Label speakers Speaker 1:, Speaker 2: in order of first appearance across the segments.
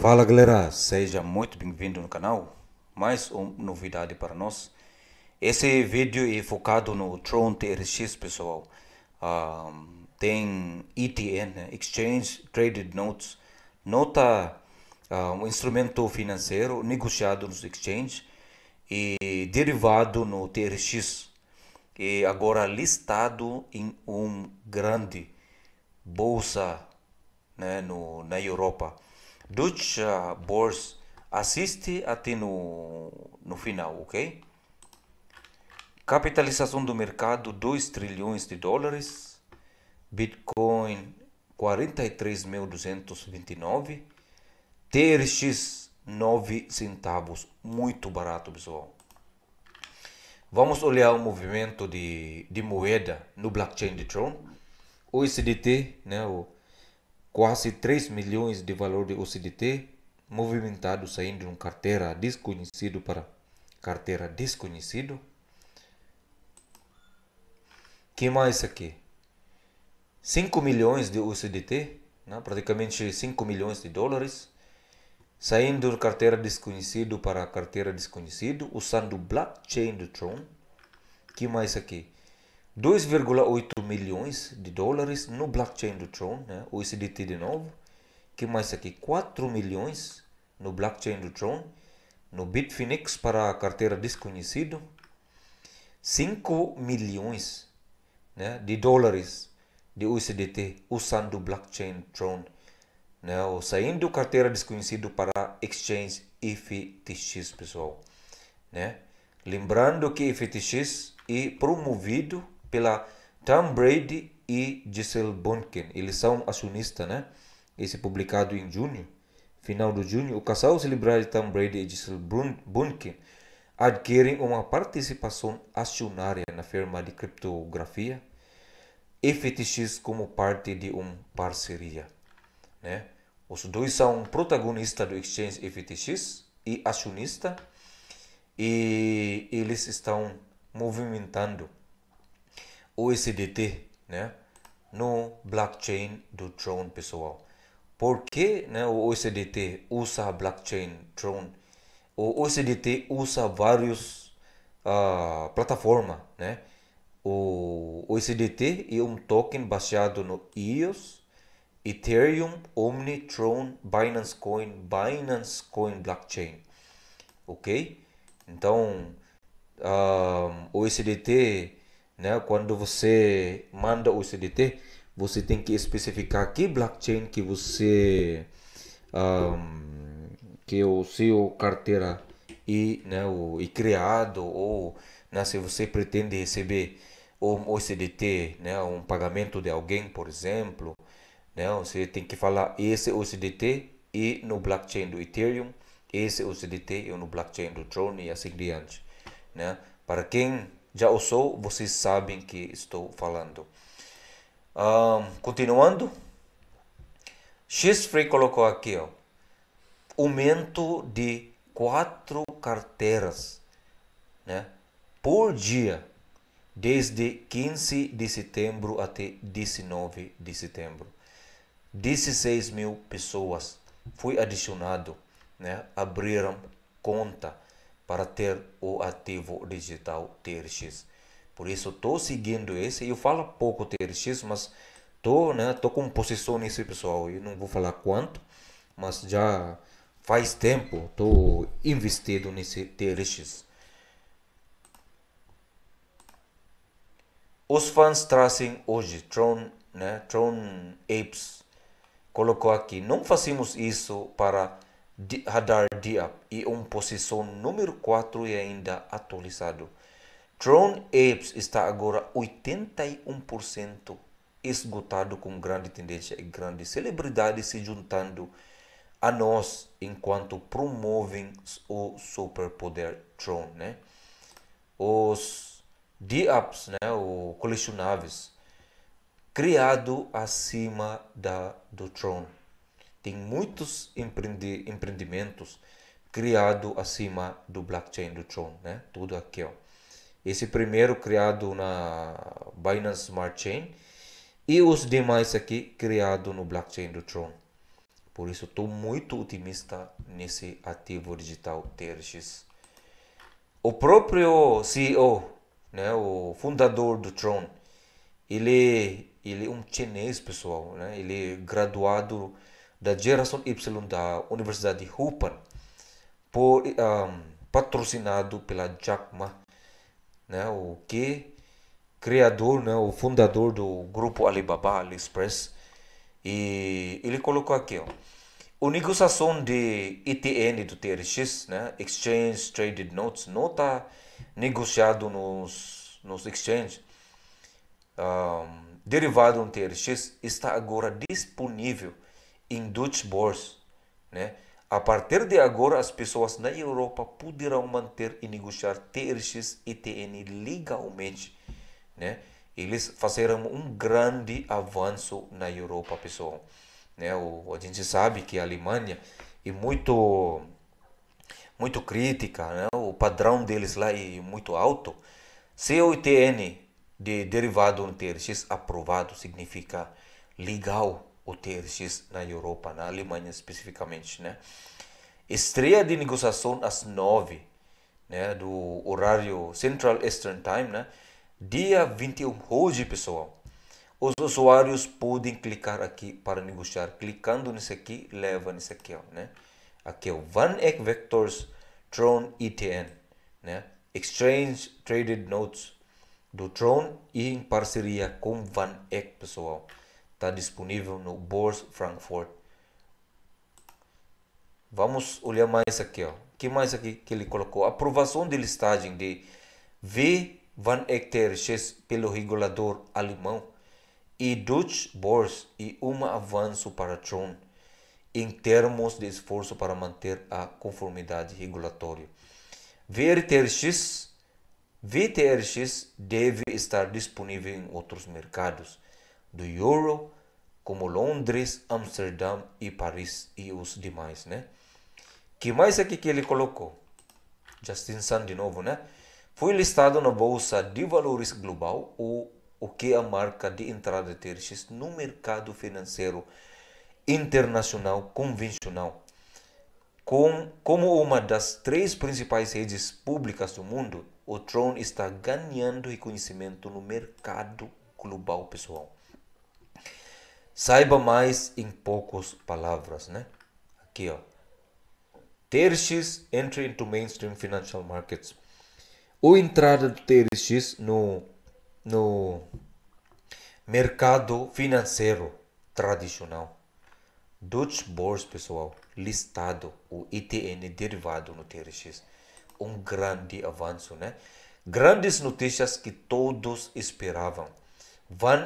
Speaker 1: Fala galera, seja muito bem-vindo no canal. Mais uma novidade para nós. Esse vídeo é focado no Tron TRX, pessoal. tem ETN, Exchange Traded Notes. Nota um instrumento financeiro negociado nos exchanges e derivado no TRX. E agora listado em um grande bolsa né, no, na Europa. Dutch uh, Boers, assiste até no, no final, ok? Capitalização do mercado 2 trilhões de dólares, Bitcoin 43.229, TRX 9 centavos, muito barato pessoal. Vamos olhar o movimento de, de moeda no blockchain de Tron, o SDT, né, o quase 3 milhões de valor de OCDT movimentado saindo de uma carteira desconhecido para carteira desconhecido. que mais aqui? 5 milhões de USDT, né? praticamente 5 milhões de dólares, saindo uma carteira desconhecido para carteira desconhecido, usando blockchain do Tron. que mais aqui? 2,8 milhões de dólares no blockchain do Tron, né? o SDT de novo. que mais aqui? 4 milhões no blockchain do Tron, no Bitfinex para a carteira desconhecido. 5 milhões né, de dólares de USDT usando o blockchain Tron, né, ou saindo carteira desconhecido para exchange IFTX, pessoal. Né? Lembrando que IFTX é promovido pela Tom Brady e Gisele Bonkin. Eles são acionistas, né? Esse publicado em junho, final de junho. O casal celebrado Tom Brady e Gisele Bonkin adquirem uma participação acionária na firma de criptografia FTX como parte de uma parceria, né? Os dois são protagonistas do exchange FTX e acionista e eles estão movimentando OECDT, né, no blockchain do Tron, pessoal. Por que né, o OCDT usa a blockchain Tron? O OCDT usa várias uh, ah, plataformas, né? O OCDT é um token baseado no EOS, Ethereum, Omni, Tron, Binance Coin, Binance Coin Blockchain, ok? Então, uh, o OCDT né? Quando você manda o CDT, você tem que especificar que blockchain que você um, que o seu carteira e né o e criado ou né, se você pretende receber um OCDT, né, um pagamento de alguém, por exemplo, né, você tem que falar esse é OCDT e no blockchain do Ethereum, esse é OCDT e no blockchain do Tron e assim diante, né? Para quem já ouçou, vocês sabem que estou falando. Um, continuando, Free colocou aqui, ó, aumento de quatro carteiras né, por dia, desde 15 de setembro até 19 de setembro. 16 mil pessoas foi adicionado, né, abriram conta para ter o ativo digital TRX. Por isso estou seguindo esse. Eu falo pouco TRX, mas tô, né, tô com posição nesse pessoal. Eu não vou falar quanto, mas já faz tempo estou investido nesse TRX. Os fãs trazem hoje Tron, né, Tron Apes colocou aqui. Não fazemos isso para Radar Diab e um posição número 4 e ainda atualizado. Drone Apes está agora 81% esgotado com grande tendência e grandes celebridades se juntando a nós enquanto promovem o superpoder Tron, né? Os Diaps, né? O colecionáveis criado acima da, do Tron tem muitos empreende, empreendimentos criado acima do blockchain do Tron, né? Tudo aqui, Esse primeiro criado na Binance Smart Chain e os demais aqui criado no blockchain do Tron. Por isso estou muito otimista nesse ativo digital TRX. O próprio CEO, né, o fundador do Tron, ele ele é um chinês, pessoal, né? Ele é graduado da Geração Y da Universidade de Hooper, por, um, patrocinado pela Jack Ma, né, o que criador, né, o fundador do grupo Alibaba, AliExpress, e ele colocou aqui, ó, a negociação de ETN do TRX, né, Exchange Traded Notes, não está negociado nos, nos exchanges, um, derivado no TRX, está agora disponível em Dutch Börse, né? A partir de agora, as pessoas na Europa poderão manter e negociar TRX e TN legalmente, né? Eles fizeram um grande avanço na Europa, pessoal. Né? O, a gente sabe que a Alemanha é muito muito crítica, né? o padrão deles lá é muito alto. Se o ITN de derivado no TRX aprovado significa legal o TRX na Europa, na Alemanha especificamente, né? Estreia de negociação às 9, né, do horário Central Eastern Time, né? Dia 21 hoje, pessoal. Os usuários podem clicar aqui para negociar. Clicando nesse aqui, leva nesse aqui, ó, né? Aqui, o Van Eck Vectors Tron ETN, né? Exchange Traded Notes do Tron e em parceria com Van Eck, pessoal. Está disponível no Börse Frankfurt. Vamos olhar mais aqui. O que mais aqui que ele colocou? Aprovação de listagem de V. van Hector pelo regulador alemão e Deutsche Börse e um avanço para Tron em termos de esforço para manter a conformidade regulatória. VTRX, VTRX deve estar disponível em outros mercados do euro, como Londres, Amsterdã e Paris e os demais, né? Que mais aqui que ele colocou? Justin Sun de novo, né? Foi listado na Bolsa de Valores Global, ou o que é a marca de entrada tercias no mercado financeiro internacional convencional, com, como uma das três principais redes públicas do mundo, o Tron está ganhando reconhecimento no mercado global, pessoal. Saiba mais em poucas palavras, né? Aqui, ó. TRX Entry into Mainstream Financial Markets. Ou entrada do TRX no, no mercado financeiro tradicional. Deutsche Börse, pessoal, listado o ITN derivado no TRX. Um grande avanço, né? Grandes notícias que todos esperavam.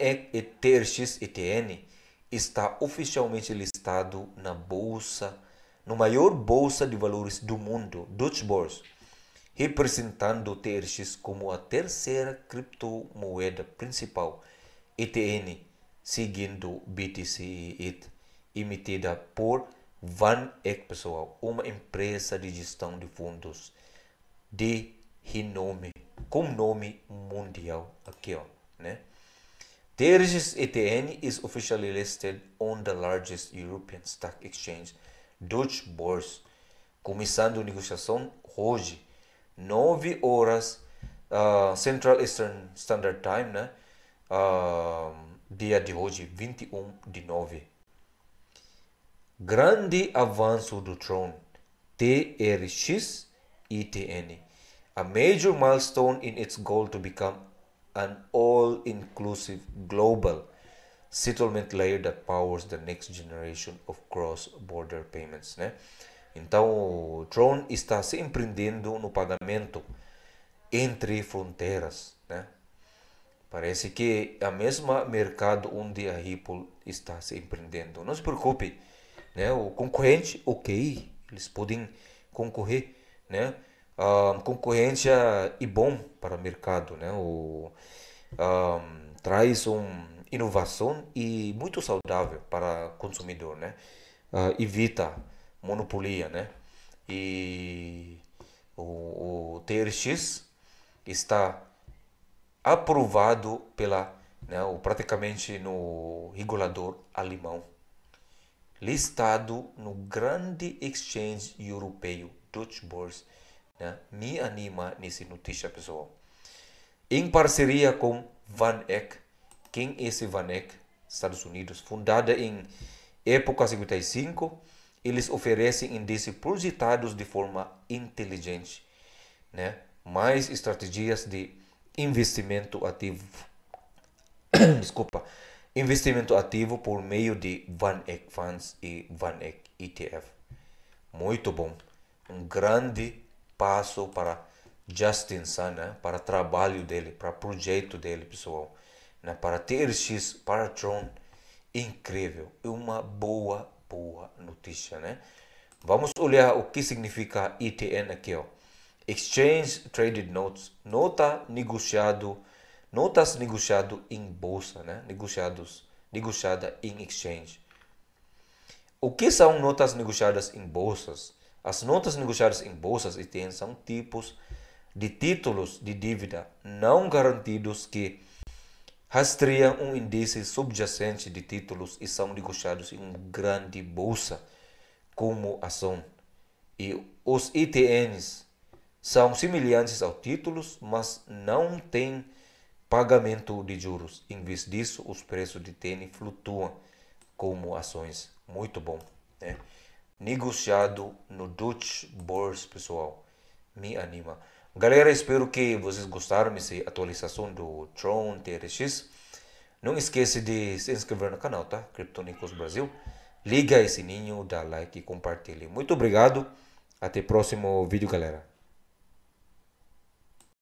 Speaker 1: Eck e TRX ITN está oficialmente listado na bolsa, na maior bolsa de valores do mundo, Deutsche Börse, representando o TRX como a terceira criptomoeda principal, ETN, seguindo BTC e ETH, emitida por Van Eck Pessoal, uma empresa de gestão de fundos de renome, com nome mundial aqui, ó, né? Teresis ETN is officially listed on the largest European stock exchange, Deutsche Börse, começando negociação hoje, 9 horas uh, Central Eastern Standard Time, né? Uh, dia de hoje, 21 de nove. Grande avanço do Tron, TRX ETN, a major milestone in its goal to become an all inclusive global settlement layer that powers the next generation of cross-border payments. Né? Então, o Tron está se empreendendo no pagamento entre fronteiras. Né? Parece que é o mesmo mercado onde a Ripple está se empreendendo. Não se preocupe, né? o concorrente, ok, eles podem concorrer, né? um, concorrência e bom para o mercado, né? O, um, traz uma inovação e muito saudável para o consumidor, né? Uh, evita monopolia, né? E o, o TRX está aprovado pela, né, O praticamente no regulador alemão, listado no grande exchange europeu Deutsche Börse né, me anima nesse notícia, pessoal. Em parceria com VanEck. Quem é esse VanEck? Estados Unidos, fundada em época 55, eles oferecem índices projetados de forma inteligente, né? mais estratégias de investimento ativo. Desculpa, investimento ativo por meio de VanEck Funds e VanEck ETF. Muito bom, um grande passo para Justin Sun, né? para trabalho dele, para projeto dele, pessoal. Né? Para TRX, para Tron, incrível. É uma boa, boa notícia, né? Vamos olhar o que significa ETN aqui, ó. Exchange Traded Notes, nota negociado, notas negociado em bolsa, né? Negociados, negociada em exchange. O que são notas negociadas em bolsas? As notas negociadas em bolsas e são tipos de títulos de dívida não garantidos que rastreiam um índice subjacente de títulos e são negociados em uma grande bolsa como ação. E os ITNs são semelhantes aos títulos, mas não têm pagamento de juros. Em vez disso, os preços de TN flutuam como ações. Muito bom. Né? negociado no Dutch Börse, pessoal. Me anima. Galera, espero que vocês gostaram dessa atualização do Tron TRX. Não esquece de se inscrever no canal, tá? Criptonicos Brasil. Liga esse sininho, dá like e compartilhe. Muito obrigado. Até o próximo vídeo, galera.